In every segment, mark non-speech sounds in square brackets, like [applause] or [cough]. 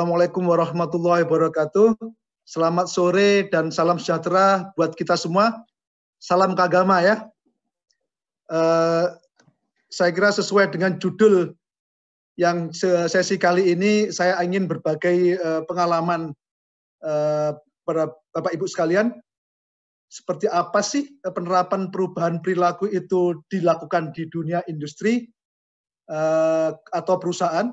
Assalamualaikum warahmatullahi wabarakatuh. Selamat sore dan salam sejahtera buat kita semua. Salam kagama ya. Uh, saya kira sesuai dengan judul yang sesi kali ini saya ingin berbagai uh, pengalaman uh, para Bapak Ibu sekalian. Seperti apa sih penerapan perubahan perilaku itu dilakukan di dunia industri atau perusahaan?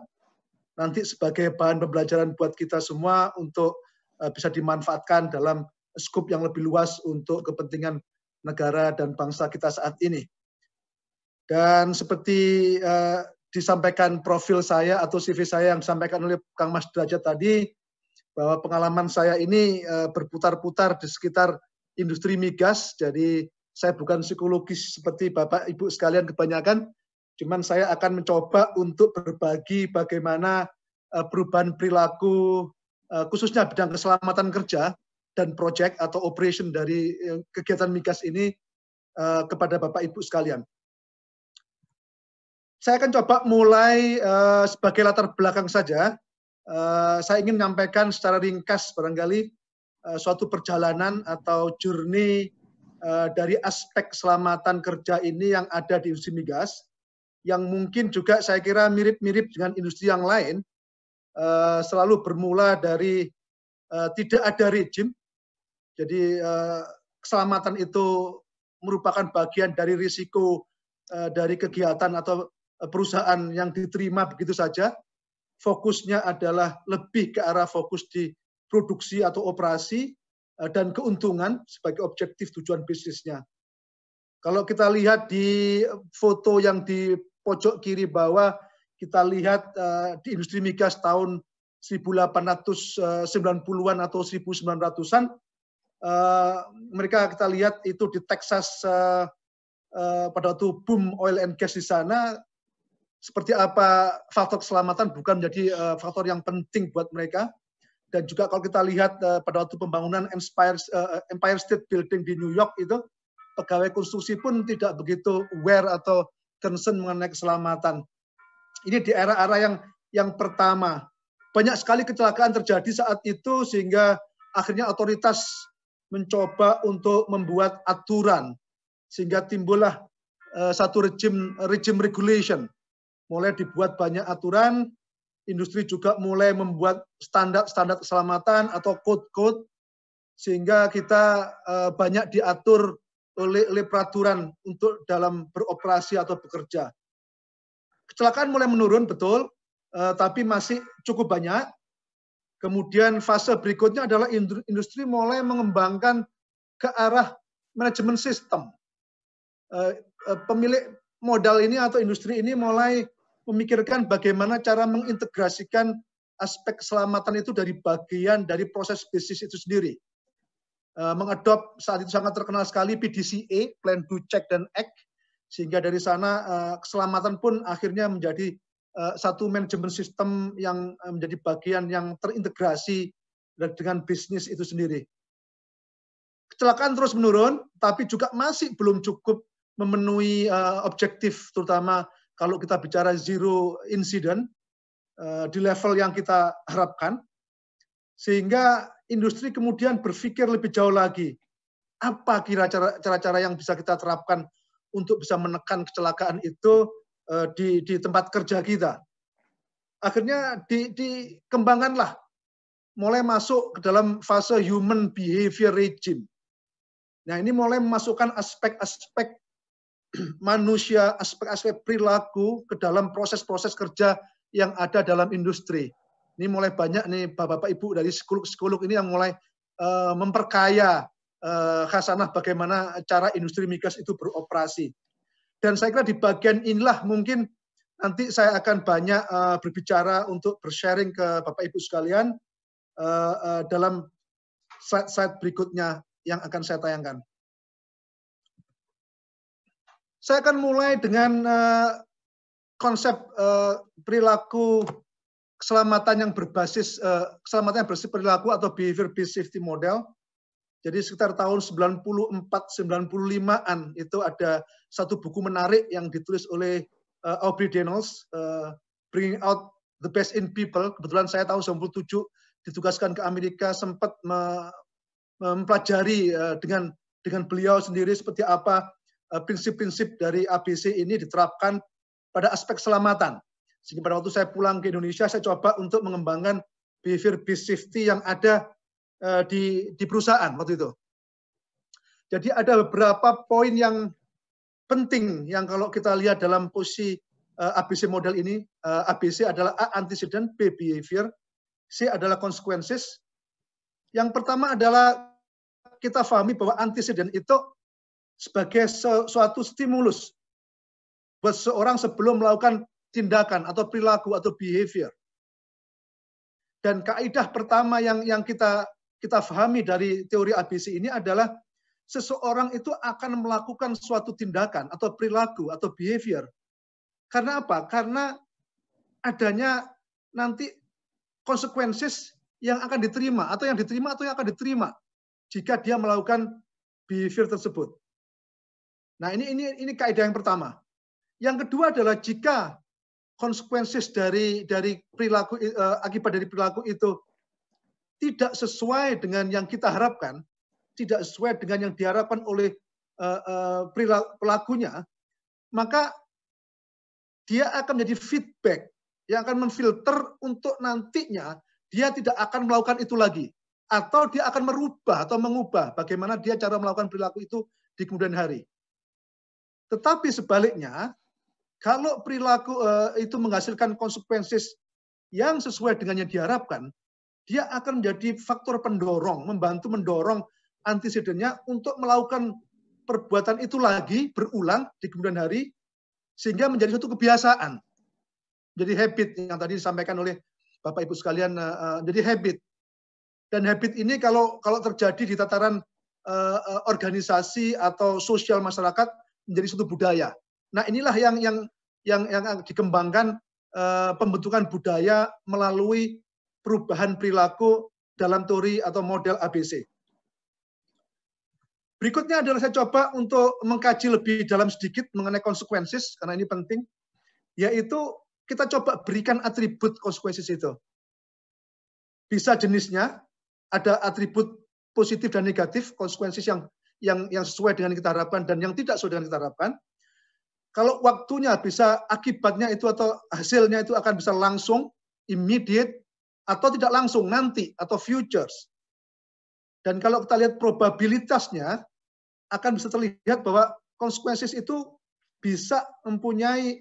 nanti sebagai bahan pembelajaran buat kita semua untuk eh, bisa dimanfaatkan dalam skup yang lebih luas untuk kepentingan negara dan bangsa kita saat ini. Dan seperti eh, disampaikan profil saya atau CV saya yang disampaikan oleh Kang Mas Derajat tadi, bahwa pengalaman saya ini eh, berputar-putar di sekitar industri migas, jadi saya bukan psikologis seperti Bapak Ibu sekalian kebanyakan, Cuman saya akan mencoba untuk berbagi bagaimana eh, perubahan perilaku eh, khususnya bidang keselamatan kerja dan project atau operation dari eh, kegiatan migas ini kepada Bapak Ibu sekalian. Saya akan coba mulai sebagai latar belakang saja. saya ingin menyampaikan secara ringkas barangkali suatu perjalanan atau journey dari aspek keselamatan kerja ini yang ada di USI Migas yang mungkin juga saya kira mirip-mirip dengan industri yang lain, uh, selalu bermula dari uh, tidak ada rejim. Jadi uh, keselamatan itu merupakan bagian dari risiko uh, dari kegiatan atau perusahaan yang diterima begitu saja. Fokusnya adalah lebih ke arah fokus di produksi atau operasi dan keuntungan sebagai objektif tujuan bisnisnya. Kalau kita lihat di foto yang di pojok kiri bawah kita lihat uh, di industri migas tahun 1890-an eh, atau 1900-an uh, eh, mereka kita lihat itu di Texas uh, uh, pada waktu boom oil and gas di sana seperti apa faktor keselamatan bukan menjadi uh, faktor yang penting buat mereka dan juga kalau kita lihat uh, pada waktu pembangunan Empire, uh, Empire State Building di New York itu pegawai konstruksi pun tidak begitu aware atau concern mengenai keselamatan. Ini di era-era yang yang pertama. Banyak sekali kecelakaan terjadi saat itu sehingga akhirnya otoritas mencoba untuk membuat aturan sehingga timbullah uh, satu rejim rejim regulation. Mulai dibuat banyak aturan, industri juga mulai membuat standar-standar keselamatan atau code-code sehingga kita uh, banyak diatur oleh, oleh peraturan untuk dalam beroperasi atau bekerja. Kecelakaan mulai menurun betul, eh, tapi masih cukup banyak. Kemudian fase berikutnya adalah industri mulai mengembangkan ke arah manajemen sistem. Eh, eh, pemilik modal ini atau industri ini mulai memikirkan bagaimana cara mengintegrasikan aspek keselamatan itu dari bagian dari proses bisnis itu sendiri. Eh, mengadop saat itu sangat terkenal sekali PDCA, Plan Do Check dan Act, sehingga dari sana eh, keselamatan pun akhirnya menjadi eh, satu manajemen sistem yang menjadi bagian yang terintegrasi dengan bisnis itu sendiri. Kecelakaan terus menurun, tapi juga masih belum cukup memenuhi objektif, terutama kalau kita bicara zero incident di level yang kita harapkan sehingga industri kemudian berpikir lebih jauh lagi apa kira cara-cara yang bisa kita terapkan untuk bisa menekan kecelakaan itu uh, di, di tempat kerja kita. Akhirnya di, dikembangkanlah, mulai masuk ke dalam fase human behavior regime. Nah ini mulai memasukkan aspek-aspek [clears throat] manusia, aspek-aspek perilaku ke dalam proses-proses kerja yang ada dalam industri ini mulai banyak nih bapak-bapak ibu dari sekolok-sekolok ini yang mulai uh, memperkaya uh, khasanah bagaimana cara industri migas itu beroperasi. Dan saya kira di bagian inilah mungkin nanti saya akan banyak uh, berbicara untuk bersharing ke bapak ibu sekalian uh, uh, dalam slide-slide berikutnya yang akan saya tayangkan. Saya akan mulai dengan uh, konsep uh, perilaku keselamatan yang berbasis eh, keselamatan yang berbasis perilaku atau behavior based safety model. Jadi sekitar tahun 94-95-an itu ada satu buku menarik yang ditulis oleh eh, Aubrey Daniels, eh, Bringing Out the Best in People. Kebetulan saya tahun 97 ditugaskan ke Amerika sempat mempelajari dengan dengan beliau sendiri seperti apa prinsip-prinsip dari ABC ini diterapkan pada aspek keselamatan. Sehingga pada waktu saya pulang ke Indonesia, saya coba untuk mengembangkan behavior based safety yang ada eh, di, di perusahaan waktu itu. Jadi ada beberapa poin yang penting yang kalau kita lihat dalam posisi uh, eh, ABC model ini, uh, eh, ABC adalah A antecedent, B behavior, C adalah consequences. Yang pertama adalah kita fahami bahwa antecedent itu sebagai suatu stimulus buat seorang sebelum melakukan tindakan atau perilaku atau behavior. Dan kaidah pertama yang yang kita kita pahami dari teori ABC ini adalah seseorang itu akan melakukan suatu tindakan atau perilaku atau behavior. Karena apa? Karena adanya nanti konsekuensi yang akan diterima atau yang diterima atau yang akan diterima jika dia melakukan behavior tersebut. Nah, ini ini ini kaidah yang pertama. Yang kedua adalah jika konsekuensi dari dari perilaku uh, akibat dari perilaku itu tidak sesuai dengan yang kita harapkan, tidak sesuai dengan yang diharapkan oleh uh, perilaku, pelakunya, maka dia akan menjadi feedback yang akan memfilter untuk nantinya dia tidak akan melakukan itu lagi atau dia akan merubah atau mengubah bagaimana dia cara melakukan perilaku itu di kemudian hari. Tetapi sebaliknya, kalau perilaku uh, itu menghasilkan konsekuensi yang sesuai dengan yang diharapkan, dia akan menjadi faktor pendorong, membantu mendorong antisidennya untuk melakukan perbuatan itu lagi berulang di kemudian hari sehingga menjadi suatu kebiasaan. Jadi habit yang tadi disampaikan oleh Bapak Ibu sekalian uh, jadi habit. Dan habit ini kalau kalau terjadi di tataran uh, organisasi atau sosial masyarakat menjadi suatu budaya. Nah inilah yang yang yang, yang dikembangkan e, pembentukan budaya melalui perubahan perilaku dalam teori atau model ABC. Berikutnya adalah saya coba untuk mengkaji lebih dalam sedikit mengenai konsekuensi karena ini penting, yaitu kita coba berikan atribut konsekuensi itu. Bisa jenisnya, ada atribut positif dan negatif, konsekuensi yang yang yang sesuai dengan kita harapkan dan yang tidak sesuai dengan kita harapkan. Kalau waktunya bisa akibatnya itu atau hasilnya itu akan bisa langsung, immediate, atau tidak langsung nanti, atau futures. Dan kalau kita lihat probabilitasnya, akan bisa terlihat bahwa konsekuensi itu bisa mempunyai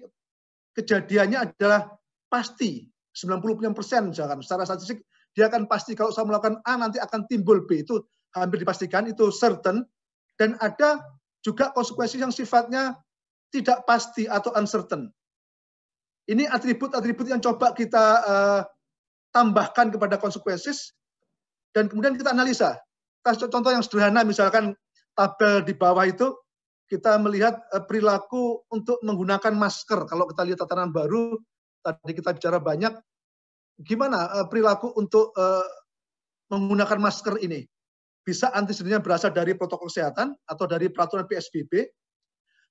kejadiannya adalah pasti 90 persen misalkan secara statistik dia akan pasti kalau saya melakukan A nanti akan timbul B itu hampir dipastikan itu certain dan ada juga konsekuensi yang sifatnya tidak pasti atau uncertain. Ini atribut-atribut yang coba kita uh, tambahkan kepada konsekuensi dan kemudian kita analisa. Kita contoh yang sederhana misalkan tabel di bawah itu kita melihat eh, perilaku untuk menggunakan masker. Kalau kita lihat tatanan baru, tadi kita bicara banyak, gimana eh, perilaku untuk menggunakan masker ini? Bisa antisidennya berasal dari protokol kesehatan atau dari peraturan PSBB,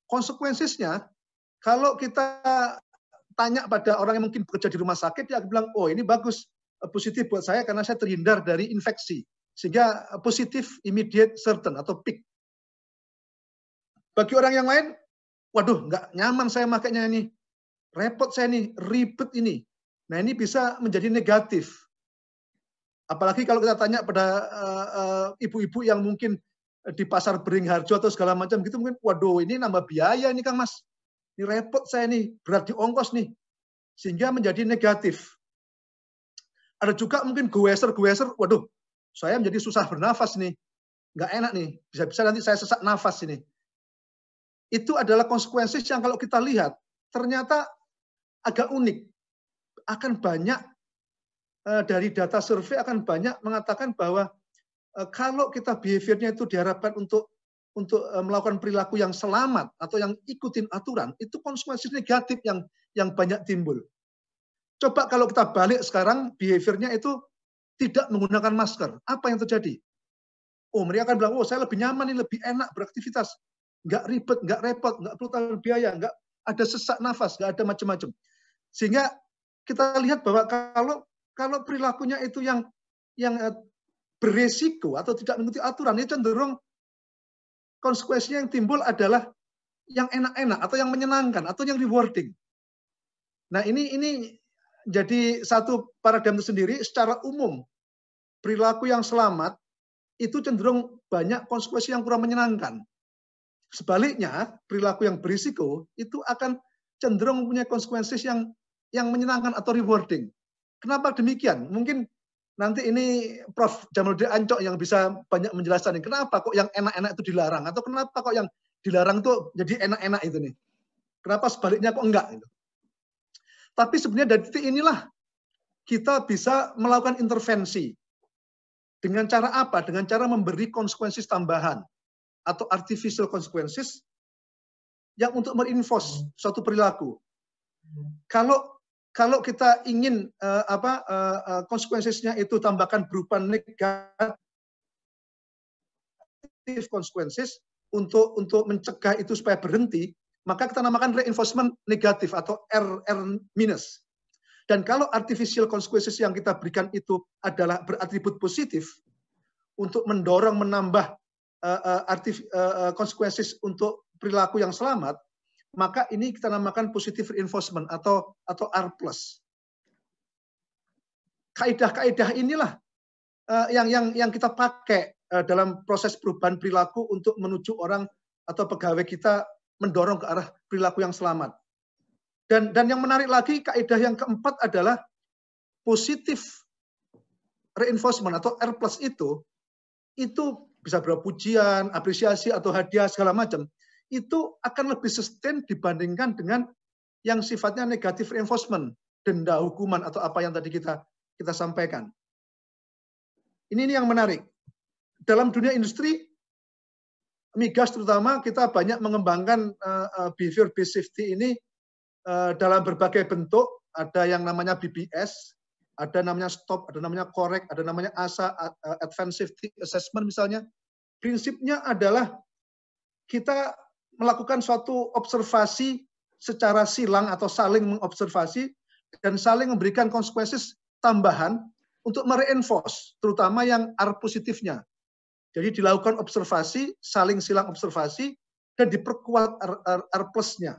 Konsekuensinya, kalau kita tanya pada orang yang mungkin bekerja di rumah sakit, dia akan bilang, oh ini bagus, eh, positif buat saya karena saya terhindar dari infeksi. Sehingga eh, positif, immediate, certain, atau peak. Bagi orang yang lain, waduh nggak nyaman saya makainya ini, repot saya ini, ribet ini. Nah ini bisa menjadi negatif. Apalagi kalau kita tanya pada eh, ibu-ibu uh, uh, yang mungkin di pasar Beringharjo atau segala macam gitu mungkin waduh ini nambah biaya ini Kang Mas. Ini repot saya nih, berat di ongkos nih. Sehingga menjadi negatif. Ada juga mungkin goeser-goeser, waduh saya menjadi susah bernafas nih. Nggak enak nih, bisa-bisa nanti saya sesak nafas ini. Itu adalah konsekuensi yang kalau kita lihat, ternyata agak unik. Akan banyak eh, dari data survei akan banyak mengatakan bahwa Eh, kalau kita behaviornya itu diharapkan untuk untuk eh, melakukan perilaku yang selamat atau yang ikutin aturan, itu konsekuensi negatif yang yang banyak timbul. Coba kalau kita balik sekarang behaviornya itu tidak menggunakan masker, apa yang terjadi? Oh, mereka akan bilang, oh saya lebih nyaman, ini lebih enak beraktivitas, nggak ribet, nggak repot, nggak perlu tanggung biaya, nggak ada sesak nafas, nggak ada macam-macam. Sehingga kita lihat bahwa kalau kalau perilakunya itu yang yang eh, Berisiko atau tidak mengikuti aturan, itu cenderung konsekuensinya yang timbul adalah yang enak-enak atau yang menyenangkan atau yang rewarding. Nah ini ini jadi satu paradigma sendiri secara umum perilaku yang selamat itu cenderung banyak konsekuensi yang kurang menyenangkan. Sebaliknya perilaku yang berisiko itu akan cenderung punya konsekuensi yang yang menyenangkan atau rewarding. Kenapa demikian? Mungkin nanti ini Prof. Jamaluddin Ancok yang bisa banyak menjelaskan kenapa kok yang enak-enak itu dilarang atau kenapa kok yang dilarang itu jadi enak-enak itu nih. Kenapa sebaliknya kok enggak gitu. Tapi sebenarnya dari titik inilah kita bisa melakukan intervensi. Dengan cara apa? Dengan cara memberi konsekuensi tambahan atau artificial consequences yang untuk merinforce suatu perilaku. Kalau kalau kita ingin uh, apa uh, konsekuensinya itu tambahkan berupa negatif konsekuensis untuk untuk mencegah itu supaya berhenti, maka kita namakan reinforcement negatif atau rr minus. Dan kalau artificial consequences yang kita berikan itu adalah beratribut positif untuk mendorong menambah uh, uh, artif, uh, consequences untuk perilaku yang selamat, maka ini kita namakan positive reinforcement atau atau R+. Kaidah-kaidah inilah uh, yang yang yang kita pakai uh, dalam proses perubahan perilaku untuk menuju orang atau pegawai kita mendorong ke arah perilaku yang selamat. Dan dan yang menarik lagi kaidah yang keempat adalah positif reinforcement atau R+ itu itu bisa berupa pujian, apresiasi atau hadiah segala macam itu akan lebih sustain dibandingkan dengan yang sifatnya negatif reinforcement, denda hukuman atau apa yang tadi kita kita sampaikan. Ini, ini yang menarik. Dalam dunia industri, migas terutama kita banyak mengembangkan eh, eh, behavior based safety ini eh, dalam berbagai bentuk. Ada yang namanya BBS, ada namanya stop, ada namanya correct, ada namanya ASA, Advanced Safety Assessment misalnya. Prinsipnya adalah kita melakukan suatu observasi secara silang atau saling mengobservasi dan saling memberikan konsekuensi tambahan untuk mereinforce, terutama yang R positifnya. Jadi dilakukan observasi, saling silang observasi, dan diperkuat R, R, R plusnya.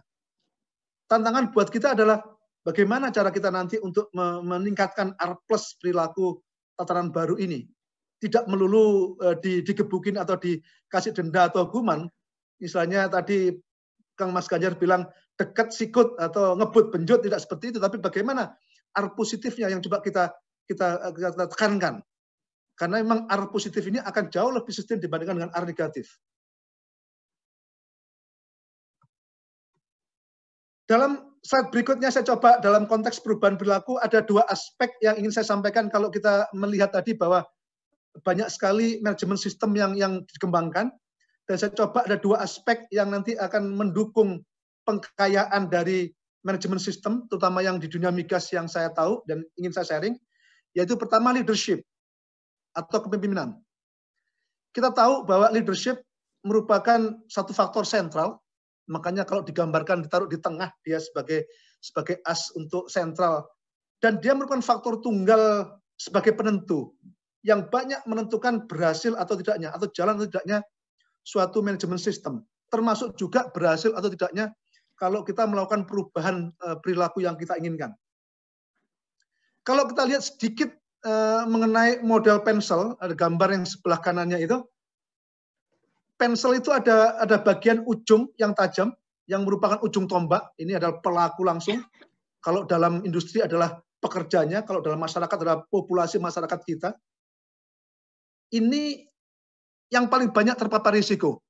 Tantangan buat kita adalah bagaimana cara kita nanti untuk meningkatkan R plus perilaku tataran baru ini. Tidak melulu eh, di, digebukin atau dikasih denda atau hukuman, misalnya tadi Kang Mas Ganjar bilang dekat sikut atau ngebut benjut tidak seperti itu, tapi bagaimana ar positifnya yang coba kita kita, kita tekankan. Karena memang ar positif ini akan jauh lebih sistem dibandingkan dengan ar negatif. Dalam slide berikutnya saya coba dalam konteks perubahan berlaku ada dua aspek yang ingin saya sampaikan kalau kita melihat tadi bahwa banyak sekali manajemen sistem yang yang dikembangkan dan saya coba ada dua aspek yang nanti akan mendukung pengkayaan dari manajemen sistem, terutama yang di dunia migas yang saya tahu dan ingin saya sharing, yaitu pertama leadership atau kepemimpinan. Kita tahu bahwa leadership merupakan satu faktor sentral, makanya kalau digambarkan ditaruh di tengah dia sebagai sebagai as untuk sentral dan dia merupakan faktor tunggal sebagai penentu yang banyak menentukan berhasil atau tidaknya atau jalan atau tidaknya suatu manajemen sistem, termasuk juga berhasil atau tidaknya kalau kita melakukan perubahan eh, perilaku yang kita inginkan. Kalau kita lihat sedikit eh, mengenai model pensel, ada gambar yang sebelah kanannya itu. Pensel itu ada ada bagian ujung yang tajam yang merupakan ujung tombak. Ini adalah pelaku langsung. Kalau dalam industri adalah pekerjanya, kalau dalam masyarakat adalah populasi masyarakat kita. Ini yang paling banyak terpapar risiko.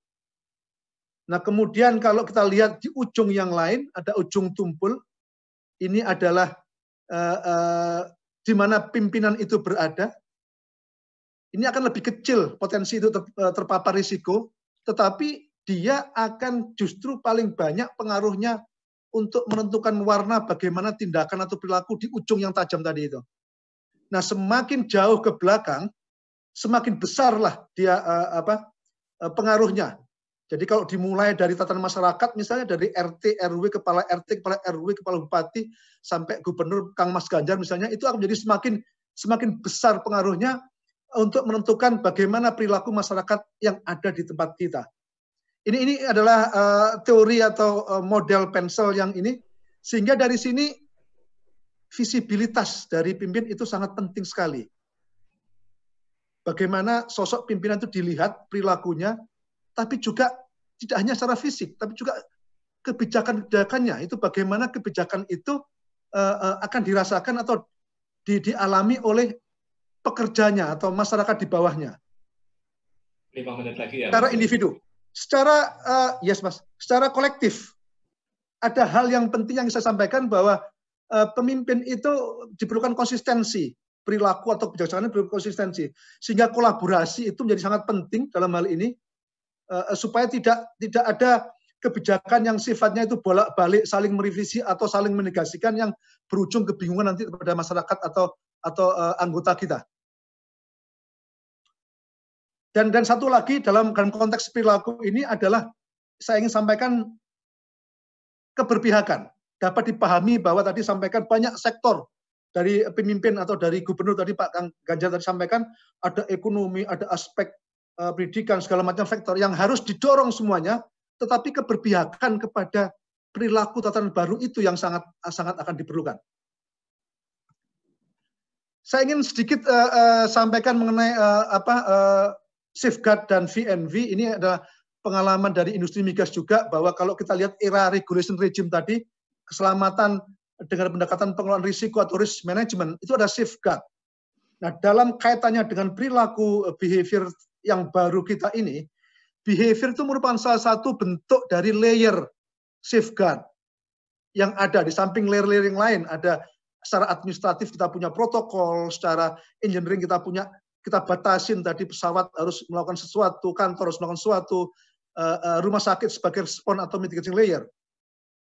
Nah, kemudian kalau kita lihat di ujung yang lain, ada ujung tumpul. Ini adalah uh, uh, di mana pimpinan itu berada. Ini akan lebih kecil potensi itu ter, uh, terpapar risiko, tetapi dia akan justru paling banyak pengaruhnya untuk menentukan warna bagaimana tindakan atau perilaku di ujung yang tajam tadi itu. Nah, semakin jauh ke belakang, semakin besarlah dia uh, apa uh, pengaruhnya. Jadi kalau dimulai dari tatanan masyarakat, misalnya dari RT, RW, kepala RT, kepala RW, kepala bupati, sampai gubernur, Kang Mas Ganjar misalnya, itu akan menjadi semakin semakin besar pengaruhnya untuk menentukan bagaimana perilaku masyarakat yang ada di tempat kita. Ini ini adalah uh, teori atau uh, model pensel yang ini, sehingga dari sini visibilitas dari pimpin itu sangat penting sekali. Bagaimana sosok pimpinan itu dilihat perilakunya, tapi juga tidak hanya secara fisik, tapi juga kebijakan-kebijakannya. Itu bagaimana kebijakan itu eh, eh, akan dirasakan atau di, dialami oleh pekerjanya atau masyarakat di bawahnya. Lima menit lagi ya. Secara individu, secara uh, yes mas, secara kolektif ada hal yang penting yang saya sampaikan bahwa uh, pemimpin itu diperlukan konsistensi perilaku atau kebijaksanaan perlu konsistensi. Sehingga kolaborasi itu menjadi sangat penting dalam hal ini eh, supaya tidak tidak ada kebijakan yang sifatnya itu bolak-balik saling merevisi atau saling menegasikan yang berujung kebingungan nanti kepada masyarakat atau atau eh, anggota kita. Dan dan satu lagi dalam dalam konteks perilaku ini adalah saya ingin sampaikan keberpihakan dapat dipahami bahwa tadi sampaikan banyak sektor dari pemimpin atau dari gubernur tadi Pak Ganjar tadi sampaikan ada ekonomi, ada aspek uh, pendidikan segala macam faktor yang harus didorong semuanya, tetapi keberpihakan kepada perilaku tatanan baru itu yang sangat sangat akan diperlukan. Saya ingin sedikit uh, uh, sampaikan mengenai uh, apa uh, safeguard dan VNV ini adalah pengalaman dari industri migas juga bahwa kalau kita lihat era regulation regime tadi keselamatan dengan pendekatan pengelolaan risiko atau risk management itu ada safeguard. Nah, dalam kaitannya dengan perilaku eh, behavior yang baru kita ini, behavior itu merupakan salah satu bentuk dari layer safeguard yang ada di samping layer-layer yang lain ada secara administratif kita punya protokol, secara engineering kita punya kita batasin tadi pesawat harus melakukan sesuatu, kantor harus melakukan sesuatu, eh, eh, rumah sakit sebagai respon atau mitigation layer.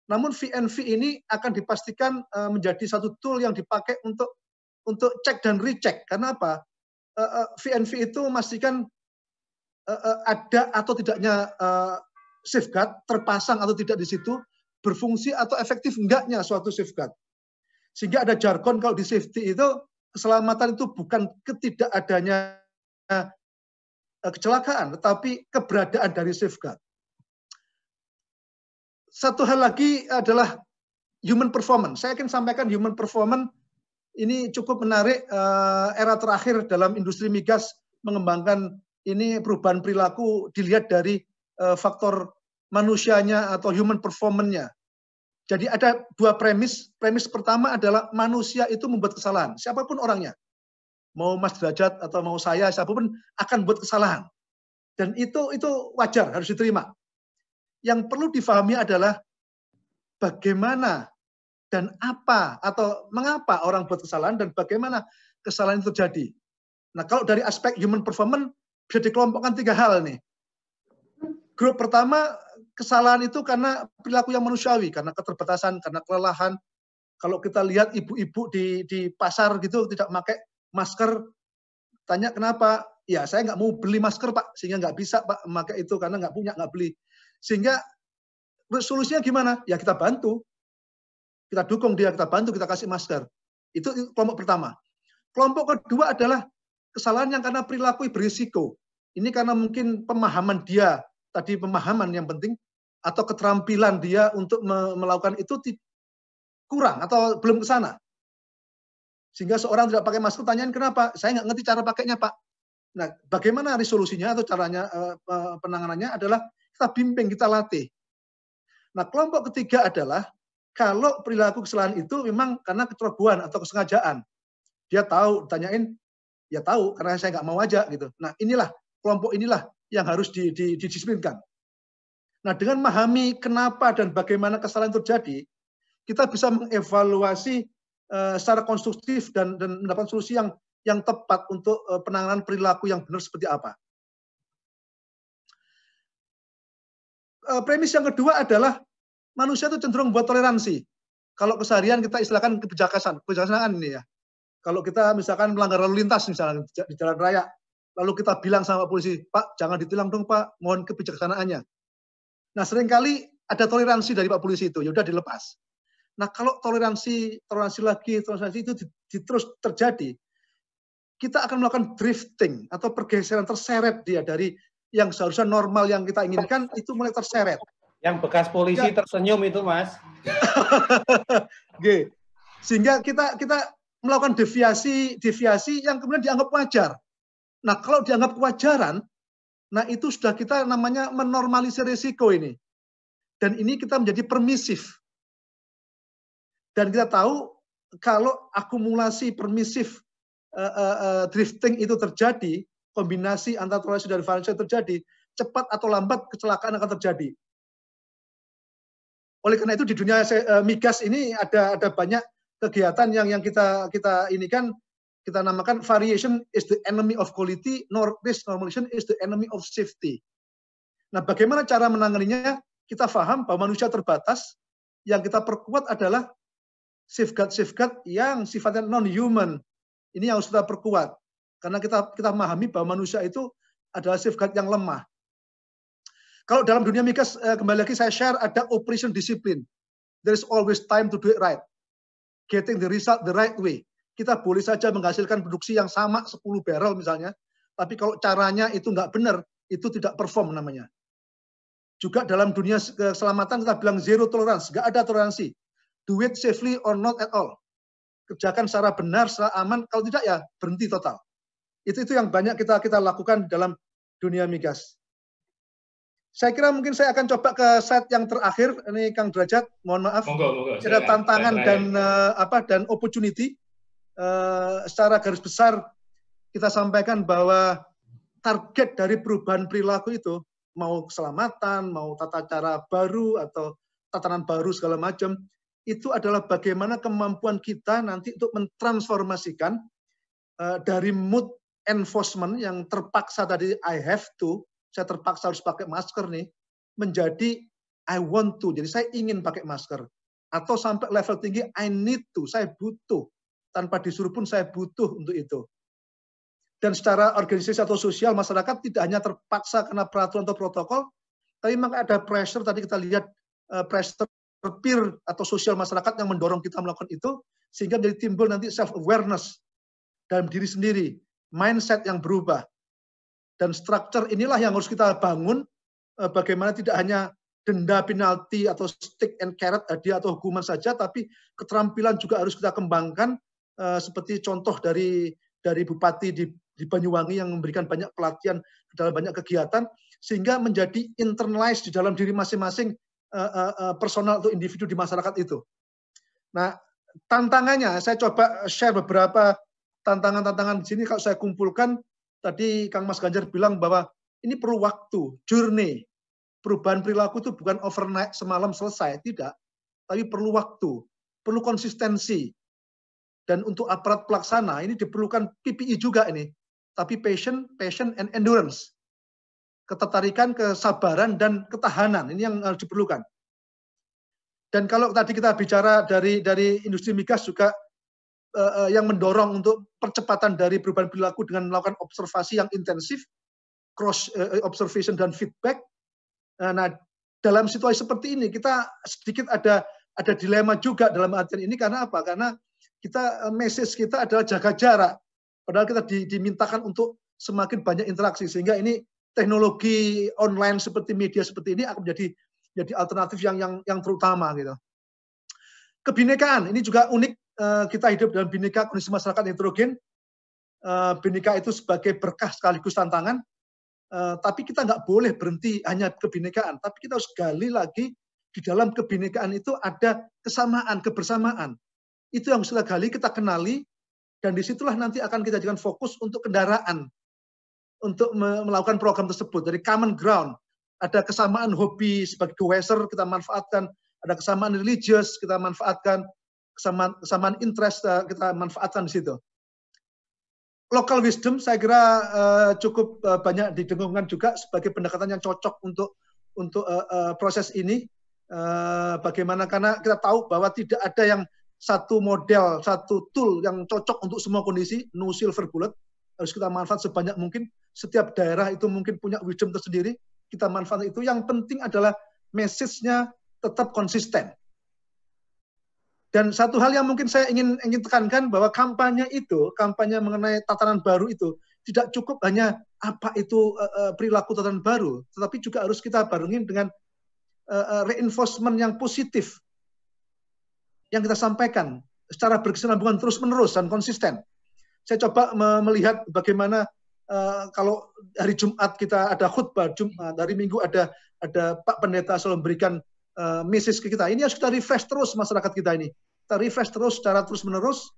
Namun VNV ini akan dipastikan eh, menjadi satu tool yang dipakai untuk untuk cek dan recheck. Karena apa? VNV eh, eh, itu memastikan ada atau tidaknya safeguard terpasang atau tidak di situ, berfungsi atau efektif enggaknya suatu safeguard. Sehingga ada jargon kalau di safety itu keselamatan itu bukan ketidakadanya kecelakaan, tetapi keberadaan dari safeguard satu hal lagi adalah human performance. Saya akan sampaikan human performance ini cukup menarik eh, era terakhir dalam industri migas mengembangkan ini perubahan perilaku dilihat dari eh, faktor manusianya atau human performance-nya. Jadi ada dua premis. Premis pertama adalah manusia itu membuat kesalahan. Siapapun orangnya. Mau Mas Derajat atau mau saya, siapapun akan buat kesalahan. Dan itu itu wajar, harus diterima yang perlu difahami adalah bagaimana dan apa atau mengapa orang buat kesalahan dan bagaimana kesalahan itu terjadi. Nah, kalau dari aspek human performance bisa dikelompokkan tiga hal nih. Grup pertama kesalahan itu karena perilaku yang manusiawi, karena keterbatasan, karena kelelahan. Kalau kita lihat ibu-ibu di di pasar gitu tidak pakai masker, tanya kenapa? Ya saya nggak mau beli masker pak, sehingga nggak bisa pak memakai itu karena nggak punya nggak beli. Sehingga solusinya gimana? Ya kita bantu. Kita dukung dia, kita bantu, kita kasih masker. Itu kelompok pertama. Kelompok kedua adalah kesalahan yang karena perilaku berisiko. Ini karena mungkin pemahaman dia, tadi pemahaman yang penting, atau keterampilan dia untuk melakukan itu kurang atau belum ke sana. Sehingga seorang tidak pakai masker, tanyain kenapa? Saya nggak ngerti cara pakainya, Pak. Nah, bagaimana resolusinya atau caranya eh, eh, penanganannya adalah kita bimbing, kita latih. Nah, kelompok ketiga adalah kalau perilaku kesalahan itu memang karena kecerobohan atau kesengajaan. Dia tahu, tanyain, ya tahu karena saya nggak mau aja gitu. Nah, inilah kelompok inilah yang harus didisiplinkan. Nah, dengan memahami kenapa dan bagaimana kesalahan terjadi, kita bisa mengevaluasi uh, secara konstruktif dan, dan mendapat solusi yang yang tepat untuk eh, penanganan perilaku yang benar seperti apa. Eh, premis yang kedua adalah manusia itu cenderung buat toleransi. Kalau keseharian kita istilahkan kebijaksanaan, kebijaksanaan ini ya. Kalau kita misalkan melanggar lalu lintas misalnya di jalan raya, lalu kita bilang sama polisi, Pak jangan ditilang dong Pak, mohon kebijaksanaannya. Nah seringkali ada toleransi dari Pak polisi itu, yaudah dilepas. Nah kalau toleransi, toleransi lagi, toleransi itu terus terjadi, kita akan melakukan drifting atau pergeseran terseret dia dari yang seharusnya normal yang kita inginkan itu mulai terseret. Yang bekas polisi ya. tersenyum itu, Mas. [laughs] Sehingga kita kita melakukan deviasi deviasi yang kemudian dianggap wajar. Nah, kalau dianggap kewajaran, nah itu sudah kita namanya menormalisir risiko ini. Dan ini kita menjadi permisif. Dan kita tahu kalau akumulasi permisif uh, uh, uh, drifting itu terjadi, kombinasi antara Torresio dan Valencia terjadi, cepat atau lambat kecelakaan akan terjadi. Oleh karena itu di dunia eh, migas ini ada ada banyak kegiatan yang yang kita kita ini kan kita namakan variation is the enemy of quality, nor risk normalization is the enemy of safety. Nah, bagaimana cara menanganinya? Kita paham bahwa manusia terbatas, yang kita perkuat adalah safeguard-safeguard yang sifatnya non-human. Ini yang harus kita perkuat. Karena kita kita memahami bahwa manusia itu adalah safeguard yang lemah. Kalau dalam dunia migas, eh, kembali lagi saya share, ada operation discipline. There is always time to do it right. Getting the result the right way. Kita boleh saja menghasilkan produksi yang sama 10 barrel misalnya, tapi kalau caranya itu nggak benar, itu tidak perform namanya. Juga dalam dunia keselamatan kita bilang zero tolerance, nggak ada toleransi. Do it safely or not at all. Kerjakan secara benar, secara aman, kalau tidak ya berhenti total. Itu itu yang banyak kita kita lakukan dalam dunia migas. Saya kira mungkin saya akan coba ke set yang terakhir ini Kang Derajat, mohon maaf. Monggo, monggo. Ada tantangan saya, dan uh, apa dan opportunity uh, secara garis besar kita sampaikan bahwa target dari perubahan perilaku itu mau keselamatan, mau tata cara baru atau tatanan baru segala macam itu adalah bagaimana kemampuan kita nanti untuk mentransformasikan uh, dari mood enforcement yang terpaksa tadi I have to, saya terpaksa harus pakai masker nih, menjadi I want to. Jadi saya ingin pakai masker. Atau sampai level tinggi I need to, saya butuh. Tanpa disuruh pun saya butuh untuk itu. Dan secara organisasi atau sosial masyarakat tidak hanya terpaksa karena peraturan atau protokol, tapi memang ada pressure tadi kita lihat eh, pressure peer atau sosial masyarakat yang mendorong kita melakukan itu sehingga menjadi timbul nanti self awareness dalam diri sendiri mindset yang berubah. Dan struktur inilah yang harus kita bangun eh, bagaimana tidak hanya denda penalti atau stick and carrot hadiah atau hukuman saja tapi keterampilan juga harus kita kembangkan eh, seperti contoh dari dari bupati di, di Banyuwangi yang memberikan banyak pelatihan dalam banyak kegiatan sehingga menjadi internalized di dalam diri masing-masing eh, personal atau individu di masyarakat itu. Nah, tantangannya saya coba share beberapa tantangan-tantangan di sini kalau saya kumpulkan tadi Kang Mas Ganjar bilang bahwa ini perlu waktu, journey. Perubahan perilaku itu bukan overnight semalam selesai, tidak. Tapi perlu waktu, perlu konsistensi. Dan untuk aparat pelaksana ini diperlukan PPI juga ini. Tapi passion, passion and endurance. Ketertarikan, kesabaran, dan ketahanan. Ini yang diperlukan. Dan kalau tadi kita bicara dari dari industri migas juga Eh, eh, yang mendorong untuk percepatan dari perubahan perilaku dengan melakukan observasi yang intensif, cross eh, observation dan feedback. nah, dalam situasi seperti ini kita sedikit ada ada dilema juga dalam artian ini karena apa? Karena kita message kita adalah jaga jarak. Padahal kita di, dimintakan untuk semakin banyak interaksi sehingga ini teknologi online seperti media seperti ini akan menjadi jadi alternatif yang yang yang terutama gitu. Kebinekaan ini juga unik Eh, kita hidup dalam bineka kondisi masyarakat heterogen. Eh, bineka itu sebagai berkah sekaligus tantangan. Eh, tapi kita nggak boleh berhenti hanya kebinekaan. Tapi kita harus gali lagi di dalam kebinekaan itu ada kesamaan, kebersamaan. Itu yang harus gali, kita kenali, dan disitulah nanti akan kita jadikan fokus untuk kendaraan untuk melakukan program tersebut. Dari common ground, ada kesamaan hobi sebagai goeser, kita manfaatkan. Ada kesamaan religius, kita manfaatkan kesamaan, kesamaan interest uh, kita manfaatkan di situ. Local wisdom saya kira uh, cukup uh, banyak didengungkan juga sebagai pendekatan yang cocok untuk untuk uh, uh, proses ini. Uh, bagaimana karena kita tahu bahwa tidak ada yang satu model, satu tool yang cocok untuk semua kondisi, no silver bullet, harus kita manfaat sebanyak mungkin. Setiap daerah itu mungkin punya wisdom tersendiri, kita manfaat itu. Yang penting adalah message-nya tetap konsisten. Dan satu hal yang mungkin saya ingin ingin tekankan bahwa kampanye itu, kampanye mengenai tatanan baru itu tidak cukup hanya apa itu uh, perilaku tatanan baru, tetapi juga harus kita barengin dengan uh, reinforcement yang positif yang kita sampaikan secara berkesinambungan terus-menerus dan konsisten. Saya coba melihat bagaimana uh, kalau hari Jumat kita ada khutbah Jumat, hari Minggu ada ada Pak Pendeta selalu memberikan uh, eh, misis kita. Ini harus kita refresh terus masyarakat kita ini. Kita refresh terus secara terus-menerus.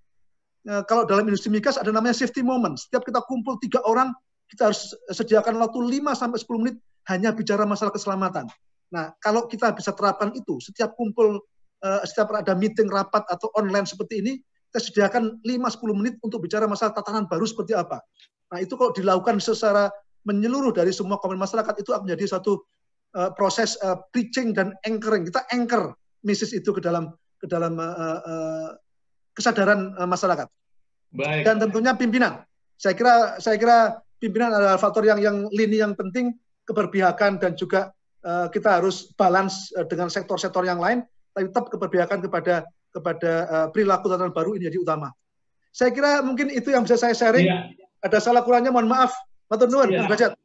Uh, kalau dalam industri migas ada namanya safety moment. Setiap kita kumpul tiga orang, kita harus sediakan waktu 5 sampai 10 menit hanya bicara masalah keselamatan. Nah, kalau kita bisa terapkan itu, setiap kumpul, uh, setiap ada meeting rapat atau online seperti ini, kita sediakan 5-10 menit untuk bicara masalah tatanan baru seperti apa. Nah, itu kalau dilakukan secara menyeluruh dari semua komen masyarakat, itu akan menjadi satu uh, proses uh, preaching dan anchoring. Kita anchor misis itu ke dalam ke dalam uh, uh, kesadaran uh, masyarakat. Baik. Dan tentunya pimpinan. Saya kira saya kira pimpinan adalah faktor yang yang lini yang penting keberpihakan dan juga uh, kita harus balance uh, dengan sektor-sektor yang lain tapi tetap keberpihakan kepada kepada uh, perilaku tatanan baru ini jadi utama. Saya kira mungkin itu yang bisa saya sharing. Ya. Ada salah kurangnya mohon maaf. Matur nuwun, ya. Bajat.